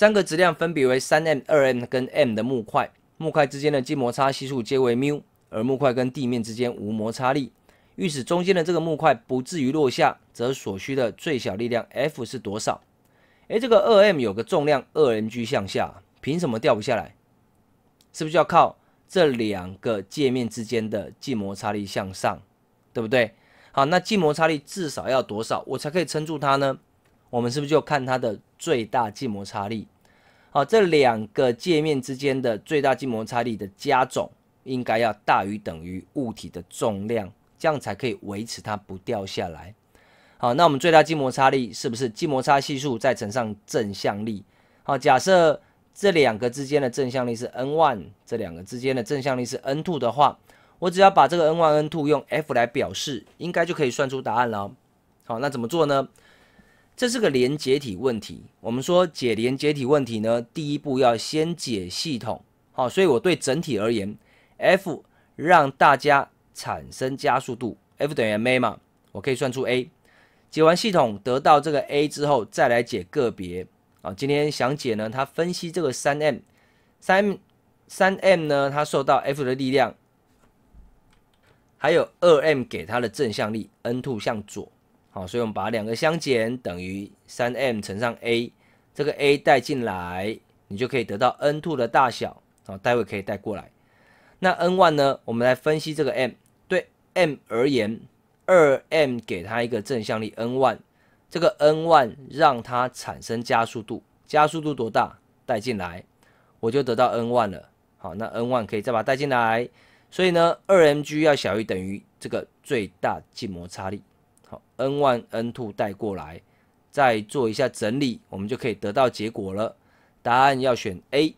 三个质量分别为三 m、二 m 跟 m 的木块，木块之间的静摩擦系数皆为 μ，而木块跟地面之间无摩擦力。欲使中间的这个木块不至于落下，则所需的最小力量 F 是多少？诶，这个二 m 有个重量二 mg 向下，凭什么掉不下来？是不是就要靠这两个界面之间的静摩擦力向上，对不对？好，那静摩擦力至少要多少，我才可以撑住它呢？我们是不是就看它的？最大静摩擦力，好，这两个界面之间的最大静摩擦力的加总应该要大于等于物体的重量，这样才可以维持它不掉下来。好，那我们最大静摩擦力是不是静摩擦系数再乘上正向力？好，假设这两个之间的正向力是 N one，这两个之间的正向力是 N two 的话，我只要把这个 N one N two 用 F 来表示，应该就可以算出答案了。好，那怎么做呢？这是个连接体问题。我们说解连接体问题呢，第一步要先解系统，好，所以我对整体而言，F 让大家产生加速度，F 等于 ma 嘛，我可以算出 a。解完系统得到这个 a 之后，再来解个别。啊，今天想解呢，它分析这个三 m，三三 m 呢，它受到 F 的力量，还有二 m 给它的正向力 N two 向左。好，所以我们把两个相减等于三 m 乘上 a，这个 a 带进来，你就可以得到 n two 的大小，好，待会可以带过来。那 n one 呢？我们来分析这个 m，对 m 而言，二 m 给它一个正向力 n one，这个 n one 让它产生加速度，加速度多大？带进来，我就得到 n one 了。好，那 n one 可以再把它带进来，所以呢，二 mg 要小于等于这个最大静摩擦力。n one、n two 带过来，再做一下整理，我们就可以得到结果了。答案要选 A。